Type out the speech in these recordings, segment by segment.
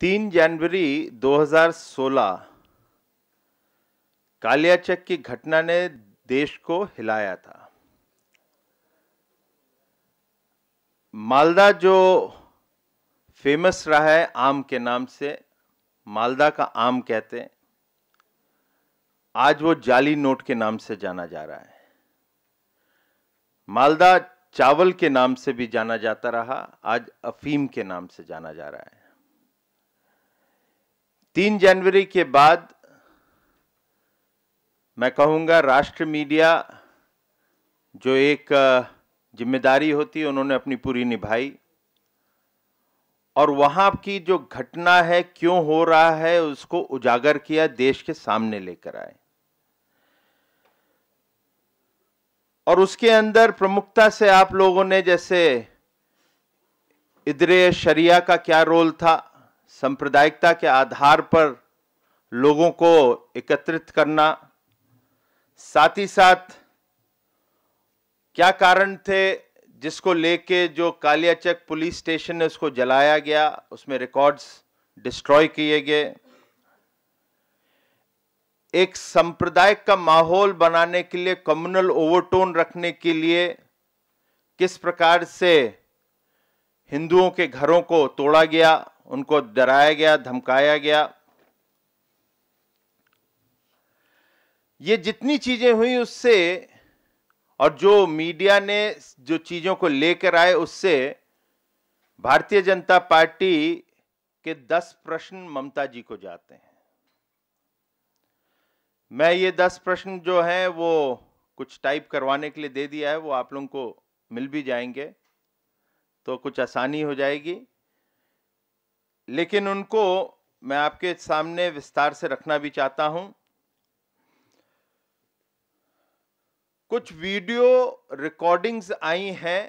तीन जनवरी 2016 कालियाचक की घटना ने देश को हिलाया था मालदा जो फेमस रहा है आम के नाम से मालदा का आम कहते हैं आज वो जाली नोट के नाम से जाना जा रहा है मालदा चावल के नाम से भी जाना जाता रहा आज अफीम के नाम से जाना जा रहा है तीन जनवरी के बाद मैं कहूंगा राष्ट्र मीडिया जो एक जिम्मेदारी होती है उन्होंने अपनी पूरी निभाई और वहां की जो घटना है क्यों हो रहा है उसको उजागर किया देश के सामने लेकर आए और उसके अंदर प्रमुखता से आप लोगों ने जैसे इदरे शरिया का क्या रोल था सांप्रदायिकता के आधार पर लोगों को एकत्रित करना साथ ही साथ क्या कारण थे जिसको लेके जो कालियाचक पुलिस स्टेशन है उसको जलाया गया उसमें रिकॉर्ड्स डिस्ट्रॉय किए गए एक संप्रदाय का माहौल बनाने के लिए कम्युनल ओवरटोन रखने के लिए किस प्रकार से हिंदुओं के घरों को तोड़ा गया उनको डराया गया धमकाया गया ये जितनी चीजें हुई उससे और जो मीडिया ने जो चीजों को लेकर आए उससे भारतीय जनता पार्टी के दस प्रश्न ममता जी को जाते हैं मैं ये दस प्रश्न जो हैं वो कुछ टाइप करवाने के लिए दे दिया है वो आप लोगों को मिल भी जाएंगे तो कुछ आसानी हो जाएगी लेकिन उनको मैं आपके सामने विस्तार से रखना भी चाहता हूं कुछ वीडियो रिकॉर्डिंग्स आई हैं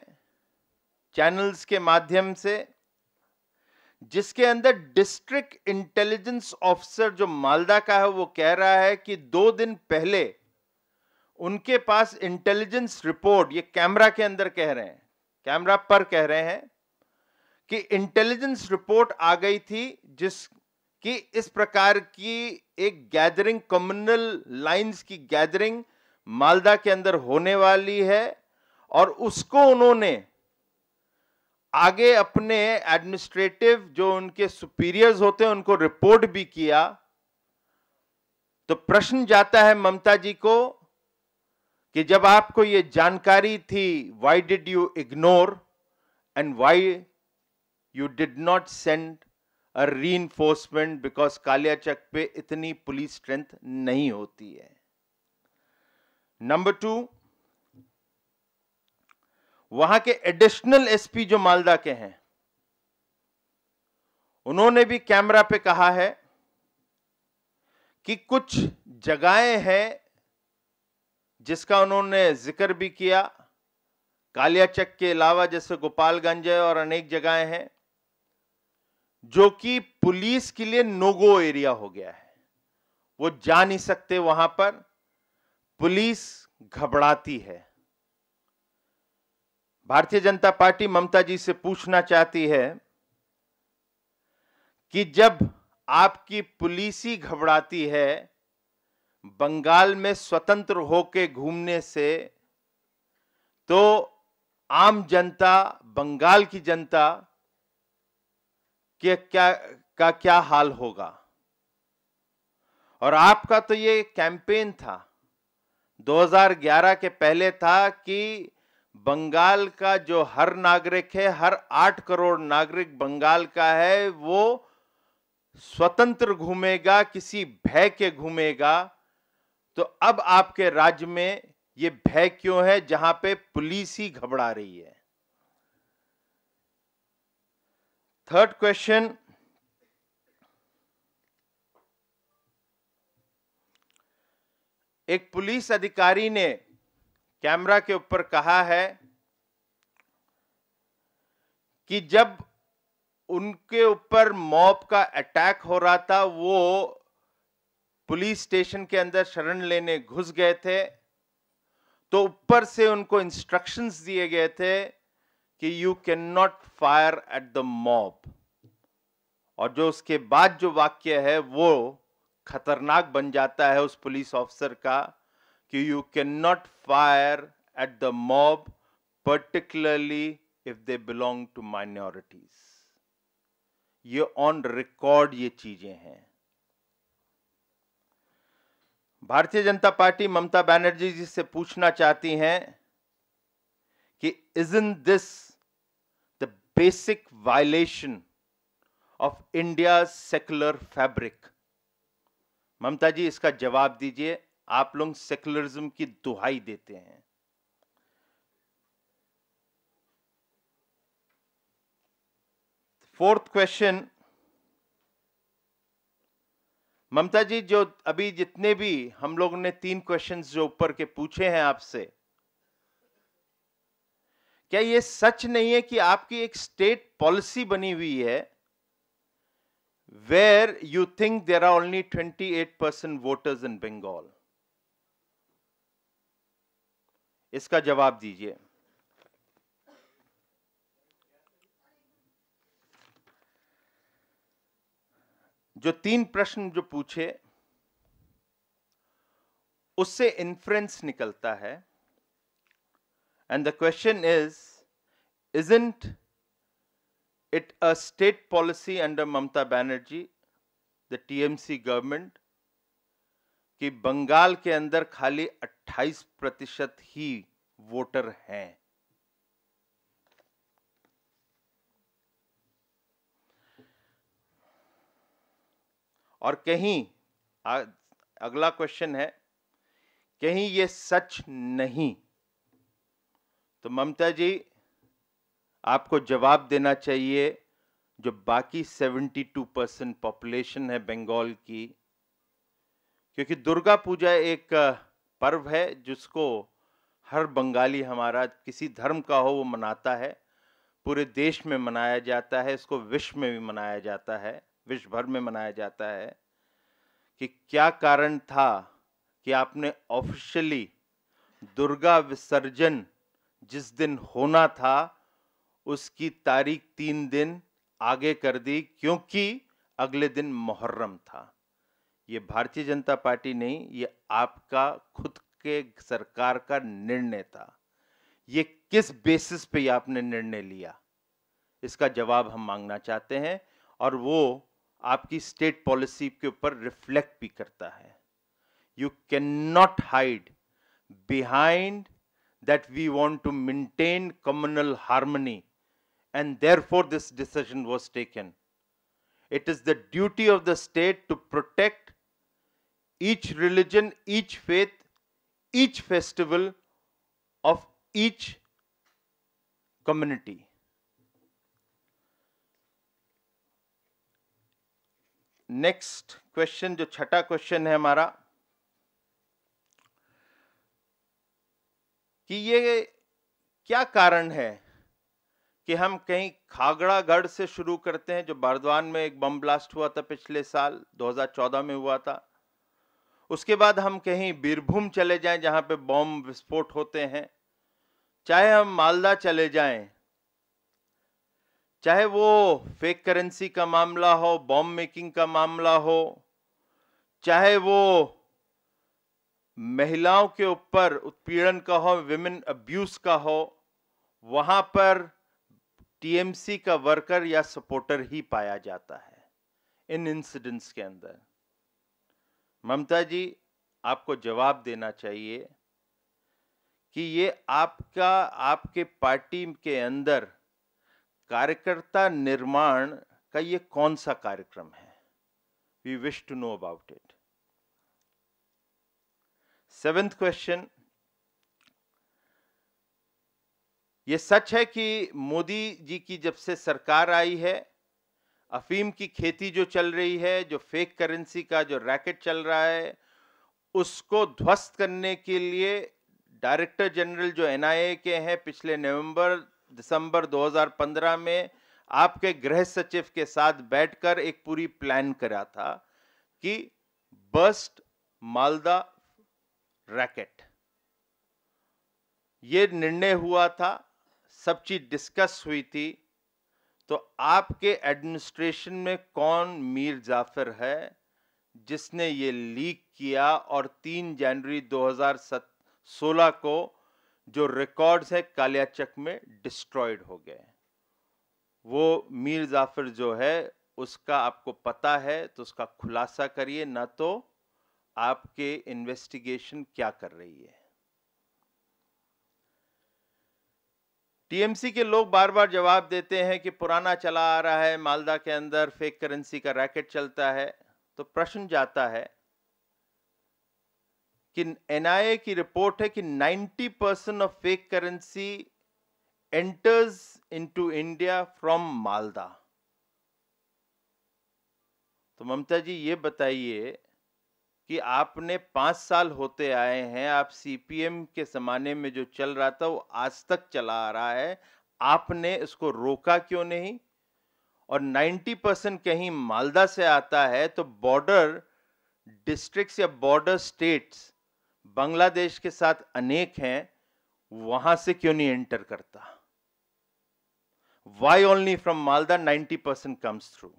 चैनल्स के माध्यम से जिसके अंदर डिस्ट्रिक्ट इंटेलिजेंस ऑफिसर जो मालदा का है वो कह रहा है कि दो दिन पहले उनके पास इंटेलिजेंस रिपोर्ट ये कैमरा के अंदर कह रहे हैं कैमरा पर कह रहे हैं कि इंटेलिजेंस रिपोर्ट आ गई थी जिस कि इस प्रकार की एक गैदरिंग कम्युनल लाइंस की गैदरिंग मालदा के अंदर होने वाली है और उसको उन्होंने आगे अपने एडमिनिस्ट्रेटिव जो उनके सुपीरियर्स होते हैं उनको रिपोर्ट भी किया तो प्रश्न जाता है ममता जी को कि जब आपको यह जानकारी थी why did you ignore and why you did not send a reinforcement because Kaliachak पे इतनी पुलिस स्ट्रेंथ नहीं होती है नंबर टू वहां के एडिशनल एसपी जो मालदा के हैं उन्होंने भी कैमरा पे कहा है कि कुछ जगहें हैं जिसका उन्होंने जिक्र भी किया कालियाचक के अलावा जैसे गोपालगंज है और अनेक जगहें हैं जो कि पुलिस के लिए नोगो एरिया हो गया है वो जा नहीं सकते वहां पर पुलिस घबराती है भारतीय जनता पार्टी ममता जी से पूछना चाहती है कि जब आपकी पुलिस ही घबराती है बंगाल में स्वतंत्र होके घूमने से तो आम जनता बंगाल की जनता कि क्या का क्या हाल होगा और आपका तो ये कैंपेन था 2011 के पहले था कि बंगाल का जो हर नागरिक है हर आठ करोड़ नागरिक बंगाल का है वो स्वतंत्र घूमेगा किसी भय के घूमेगा तो अब आपके राज्य में ये भय क्यों है जहां पे पुलिस ही घबरा रही है थर्ड क्वेश्चन एक पुलिस अधिकारी ने कैमरा के ऊपर कहा है कि जब उनके ऊपर मॉब का अटैक हो रहा था वो पुलिस स्टेशन के अंदर शरण लेने घुस गए थे तो ऊपर से उनको इंस्ट्रक्शंस दिए गए थे कि you can not fire at the mob और जो उसके बाद जो वाक्य है वो खतरनाक बन जाता है उस पुलिस ऑफिसर का कि you can not fire at the mob particularly if they belong to minorities ये ऑन रिकॉर्ड ये चीजें हैं भारतीय जनता पार्टी ममता बनर्जी जी से पूछना चाहती हैं कि is in this basic violation of India's secular fabric. Mamata ji इसका जवाब दीजिए आप लोग सेक्युलरिज्म की दुहाई देते हैं फोर्थ क्वेश्चन ममता जी जो अभी जितने भी हम लोगों ने तीन क्वेश्चंस जो ऊपर के पूछे हैं आपसे क्या ये सच नहीं है कि आपकी एक स्टेट पॉलिसी बनी हुई है where you think there are only twenty eight percent voters in Bengal इसका जवाब दीजिए जो तीन प्रश्न जो पूछे उससे इन्फ्लुएंस निकलता है And the question is, isn't it a state policy under Mamta Banerjee, the TMC government, कि बंगाल के अंदर खाली 28 प्रतिशत ही वोटर हैं और कहीं आ, अगला क्वेश्चन है कहीं ये सच नहीं तो ममता जी आपको जवाब देना चाहिए जो बाकी 72 परसेंट पॉपुलेशन है बंगाल की क्योंकि दुर्गा पूजा एक पर्व है जिसको हर बंगाली हमारा किसी धर्म का हो वो मनाता है पूरे देश में मनाया जाता है इसको विश्व में भी मनाया जाता है विश्व भर में मनाया जाता है कि क्या कारण था कि आपने ऑफिशियली दुर्गा विसर्जन जिस दिन होना था उसकी तारीख तीन दिन आगे कर दी क्योंकि अगले दिन मुहर्रम था ये भारतीय जनता पार्टी नहीं ये आपका खुद के सरकार का निर्णय था ये किस बेसिस पे आपने निर्णय लिया इसका जवाब हम मांगना चाहते हैं और वो आपकी स्टेट पॉलिसी के ऊपर रिफ्लेक्ट भी करता है you can not hide behind that we want to maintain communal harmony and therefore this decision was taken. It is the duty of the state to protect each religion, each faith, each festival of each community. Next question, the छठा question, is कि ये क्या कारण है कि हम कहीं खागड़ागढ़ से शुरू करते हैं जो बारद्वान में एक बम ब्लास्ट हुआ था पिछले साल 2014 में हुआ था उसके बाद हम कहीं बीरभूम चले जाएं जहां पे बॉम्ब विस्फोट होते हैं चाहे हम मालदा चले जाएं चाहे वो फेक करेंसी का मामला हो बॉम्ब मेकिंग का मामला हो चाहे वो महिलाओं के ऊपर उत्पीड़न का हो विमेन अब्यूज का हो वहाँ पर टीएमसी का वर्कर या सपोर्टर ही पाया जाता है इन इंसिडेंट्स के अंदर ममता जी आपको जवाब देना चाहिए कि ये आपका आपके पार्टी के अंदर कार्यकर्ता निर्माण का ये कौन सा कार्यक्रम है we wish to know about it seventh question ये सच है कि मोदी जी की जब से सरकार आई है अफीम की खेती जो चल रही है जो फेक करेंसी का जो रैकेट चल रहा है उसको ध्वस्त करने के लिए डायरेक्टर जनरल जो एनआईए के हैं पिछले नवंबर दिसंबर 2015 में आपके गृह सचिव के साथ बैठकर एक पूरी प्लान करा था कि बस्ट मालदा रैकेट ये निर्णय हुआ था सब चीज डिस्कस हुई थी तो आपके एडमिनिस्ट्रेशन में कौन मीर जाफर है जिसने ये लीक किया और 3 जनवरी 2016 को जो रिकॉर्ड्स है कालियाचक में डिस्ट्रॉयड हो गए वो मीर जाफर जो है उसका आपको पता है तो उसका खुलासा करिए ना तो आपके इन्वेस्टिगेशन क्या कर रही है टीएमसी के लोग बार बार जवाब देते हैं कि पुराना चला आ रहा है मालदा के अंदर फेक करेंसी का रैकेट चलता है तो प्रश्न जाता है कि एनआईए की रिपोर्ट है कि 90 percent of fake currency enters into India from Malda तो ममता जी ये बताइए कि आपने पाँच साल होते आए हैं आप सीपीएम के ज़माने में जो चल रहा था वो आज तक चला आ रहा है आपने इसको रोका क्यों नहीं और 90 परसेंट कहीं मालदा से आता है तो बॉर्डर डिस्ट्रिक्ट्स या बॉर्डर स्टेट्स बांग्लादेश के साथ अनेक हैं वहां से क्यों नहीं एंटर करता why only from Malda 90 percent comes through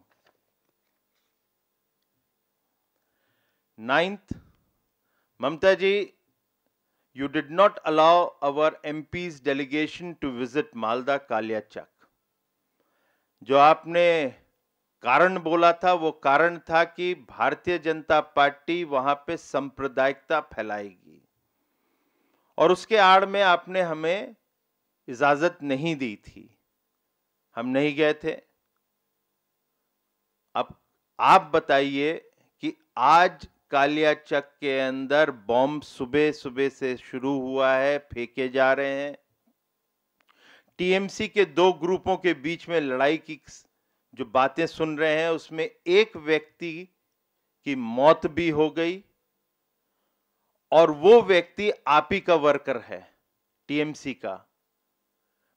Ninth, Mamta ji, you did not allow our MP's delegation to visit Malda चक जो आपने कारण बोला था वो कारण था कि भारतीय जनता पार्टी वहां पे सांप्रदायिकता फैलाएगी और उसके आड़ में आपने हमें इजाजत नहीं दी थी हम नहीं गए थे अब आप बताइए कि आज कालिया चक के अंदर बॉम्ब सुबह सुबह से शुरू हुआ है फेंके जा रहे हैं टीएमसी के दो ग्रुपों के बीच में लड़ाई की जो बातें सुन रहे हैं उसमें एक व्यक्ति की मौत भी हो गई और वो व्यक्ति आप ही का वर्कर है टीएमसी का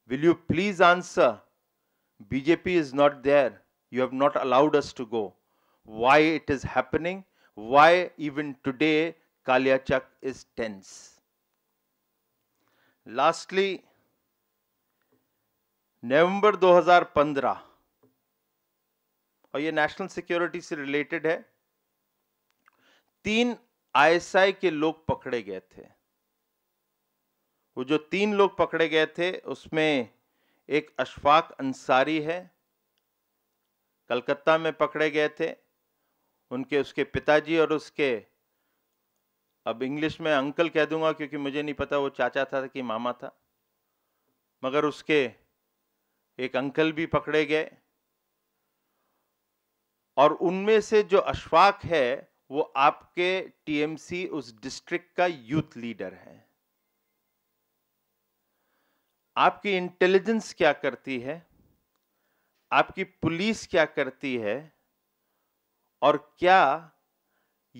will you please answer BJP is not there you have not allowed us to go why it is happening why even today Kalyachak is tense. Lastly, November 2015 और ये नेशनल सिक्योरिटी से related है तीन ISI के लोग पकड़े गए थे वो जो तीन लोग पकड़े गए थे उसमें एक अशफाक अंसारी है कलकत्ता में पकड़े गए थे उनके उसके पिताजी और उसके अब इंग्लिश में अंकल कह दूंगा क्योंकि मुझे नहीं पता वो चाचा था कि मामा था मगर उसके एक अंकल भी पकड़े गए और उनमें से जो अशफाक है वो आपके टीएमसी उस डिस्ट्रिक्ट का यूथ लीडर है आपकी इंटेलिजेंस क्या करती है आपकी पुलिस क्या करती है और क्या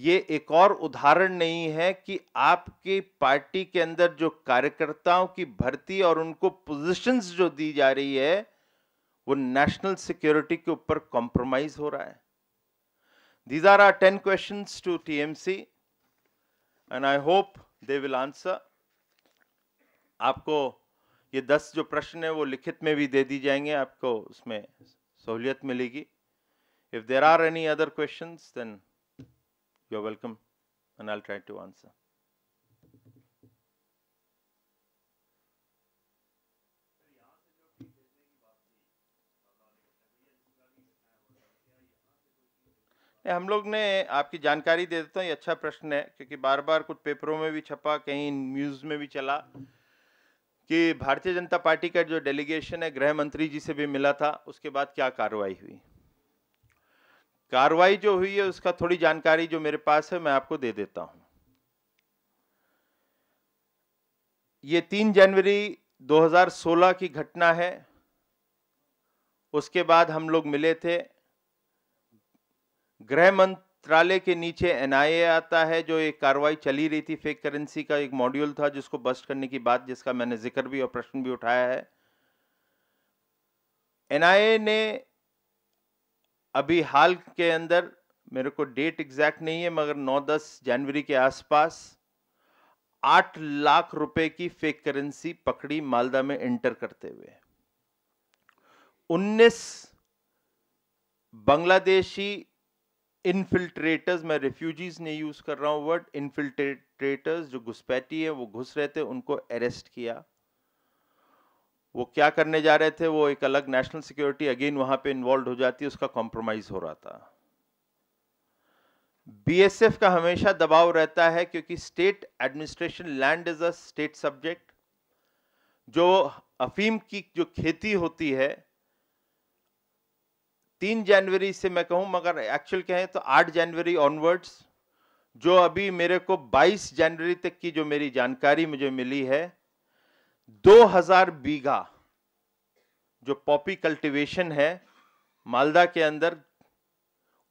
ये एक और उदाहरण नहीं है कि आपकी पार्टी के अंदर जो कार्यकर्ताओं की भर्ती और उनको पोजीशंस जो दी जा रही है वो नेशनल सिक्योरिटी के ऊपर कॉम्प्रोमाइज हो रहा है these are are ten question to TMC and I hope they will answer आपको ये दस जो प्रश्न है वो लिखित में भी दे दी जाएंगे आपको उसमें सहूलियत मिलेगी If there are any other questions, then you're welcome and I'll try to answer. हम लोग ने आपकी जानकारी दे देता हूँ ये अच्छा प्रश्न है क्योंकि बार बार कुछ पेपरों में भी छपा कहीं न्यूज़ में भी चला कि भारतीय जनता पार्टी का जो डेलीगेशन है गृह मंत्री जी से भी मिला था उसके बाद क्या कार्रवाई हुई कार्रवाई जो हुई है उसका थोड़ी जानकारी जो मेरे पास है मैं आपको दे देता हूं ये तीन जनवरी 2016 की घटना है उसके बाद हम लोग मिले थे गृह मंत्रालय के नीचे एनआईए आता है जो एक कार्रवाई चली रही थी फेक करेंसी का एक मॉड्यूल था जिसको बस्ट करने की बात जिसका मैंने जिक्र भी और प्रश्न भी उठाया है एनआईए ने अभी हाल के अंदर मेरे को डेट एग्जैक्ट नहीं है मगर 9-10 जनवरी के आसपास आठ लाख रुपए की फेक करेंसी पकड़ी मालदा में एंटर करते हुए 19 बांग्लादेशी इनफिल्ट्रेटर्स मैं रेफ्यूजीज ने यूज कर रहा हूं वर्ड इनफिल्ट्रेटर्स जो घुसपैठी है वो घुस रहे थे उनको अरेस्ट किया वो क्या करने जा रहे थे वो एक अलग नेशनल सिक्योरिटी अगेन वहां पे इन्वॉल्व हो जाती है उसका कॉम्प्रोमाइज हो रहा था बीएसएफ का हमेशा दबाव रहता है क्योंकि state administration land is a state subject जो अफीम की जो खेती होती है तीन जनवरी से मैं कहूं मगर एक्चुअल क्या है तो आठ जनवरी ऑनवर्ड्स जो अभी मेरे को 22 जनवरी तक की जो मेरी जानकारी मुझे मिली है 2000 बीघा जो पॉपी कल्टीवेशन है मालदा के अंदर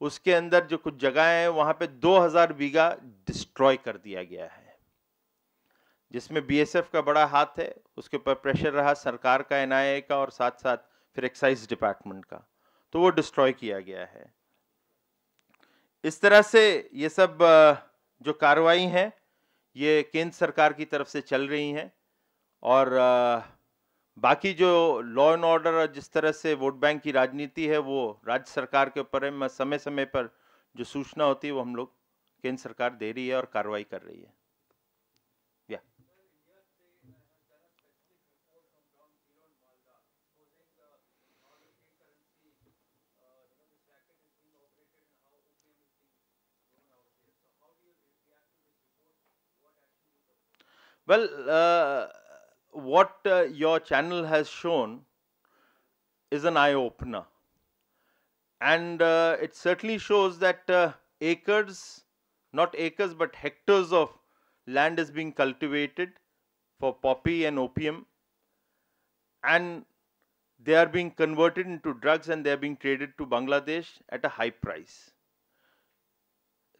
उसके अंदर जो कुछ जगह है वहां पे 2000 बीघा डिस्ट्रॉय कर दिया गया है जिसमें बीएसएफ का बड़ा हाथ है उसके ऊपर प्रेशर रहा सरकार का एनआईए का और साथ साथ फिर एक्साइज डिपार्टमेंट का तो वो डिस्ट्रॉय किया गया है इस तरह से ये सब जो कार्रवाई है ये केंद्र सरकार की तरफ से चल रही हैं और बाकी जो लॉ एंड ऑर्डर जिस तरह से वोट बैंक की राजनीति है वो राज्य सरकार के ऊपर है समय समय पर जो सूचना होती है वो हम लोग केंद्र सरकार दे रही है और कार्रवाई कर रही है well well, uh, what uh, your channel has shown is an eye opener. And uh, it certainly shows that uh, acres, not acres, but hectares of land is being cultivated for poppy and opium. And they are being converted into drugs and they are being traded to Bangladesh at a high price.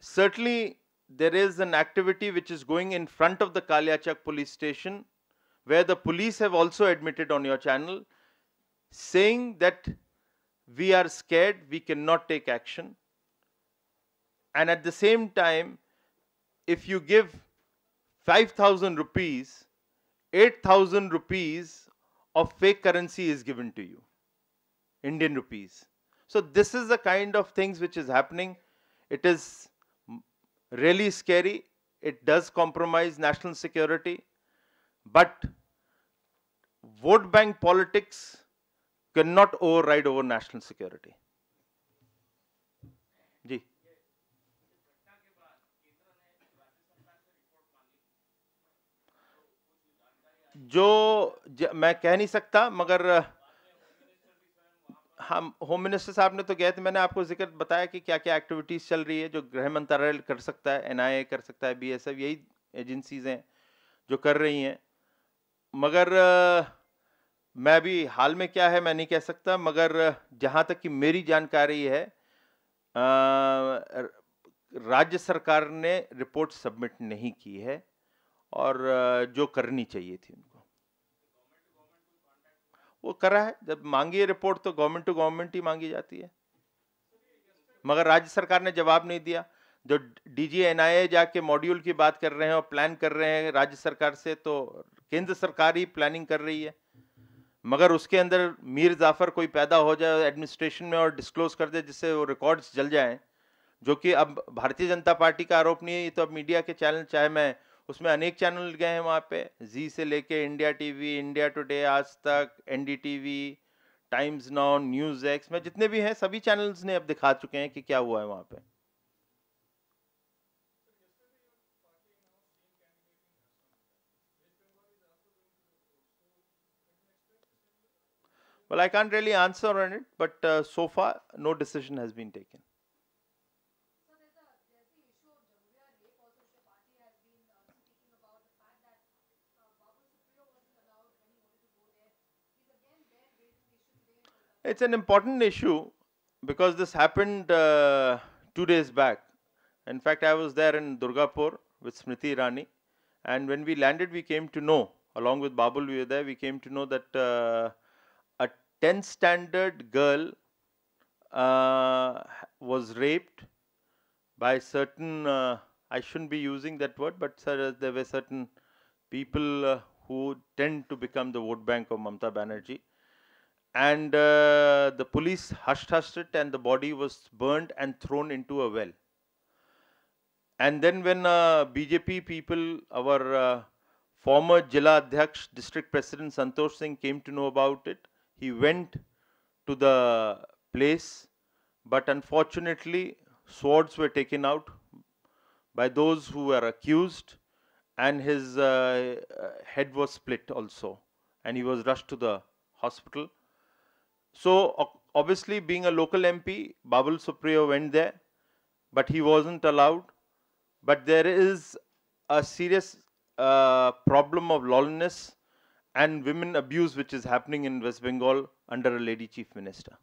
Certainly, there is an activity which is going in front of the Kaliachak police station where the police have also admitted on your channel saying that we are scared, we cannot take action. And at the same time, if you give 5,000 rupees, 8,000 rupees of fake currency is given to you, Indian rupees. So, this is the kind of things which is happening. It is really scary. It does compromise national security. But vote bank politics cannot override over national security. जी जो ज, मैं कह नहीं सकता मगर हम home minister साहब ने तो गए थे मैंने आपको जिक्र बताया कि क्या क्या एक्टिविटीज़ चल रही है जो गृह मंत्रालय कर सकता है एनआईए कर सकता है बीएसएफ यही एजेंसीज हैं जो कर रही हैं मगर मैं भी हाल में क्या है मैं नहीं कह सकता मगर जहाँ तक कि मेरी जानकारी है राज्य सरकार ने रिपोर्ट सबमिट नहीं की है और जो करनी चाहिए थी उनको वो करा है जब मांगी है रिपोर्ट तो गवर्नमेंट टू गवर्नमेंट ही मांगी जाती है मगर राज्य सरकार ने जवाब नहीं दिया जो डीजी एनआईए जाके मॉड्यूल की बात कर रहे हैं और प्लान कर रहे हैं राज्य सरकार से तो केंद्र सरकार ही प्लानिंग कर रही है मगर उसके अंदर मीर जाफर कोई पैदा हो जाए एडमिनिस्ट्रेशन में और डिस्क्लोज कर दे जिससे वो रिकॉर्ड्स जल जाएं जो कि अब भारतीय जनता पार्टी का आरोप नहीं है ये तो अब मीडिया के चैनल चाहे मैं उसमें अनेक चैनल गए हैं वहाँ पे जी से लेके India TV India Today Aaj Tak N Times Now News X में जितने भी हैं सभी चैनल्स ने अब दिखा चुके हैं कि क्या हुआ है वहाँ पे Well, I can't really answer on it, but uh, so far no decision has been taken. It's an important issue because this happened uh, two days back. In fact, I was there in Durgapur with Smriti Rani, and when we landed, we came to know, along with Babul, we were there, we came to know that. Uh, 10th standard girl uh, was raped by certain, uh, I shouldn't be using that word, but sir, uh, there were certain people uh, who tend to become the vote bank of Mamta Banerjee. And uh, the police hushed hushed it and the body was burned and thrown into a well. And then when uh, BJP people, our former Jila Adhyaksh district president Santosh Singh came to know about it, he went to the place, but unfortunately, swords were taken out by those who were accused, and his uh, uh head was split also, and he was rushed to the hospital. So, obviously, being a local MP, Babul Supriyo went there, but he wasn't allowed. But there is a serious uh, problem of lawlessness and women abuse which is happening in West Bengal under a lady chief minister.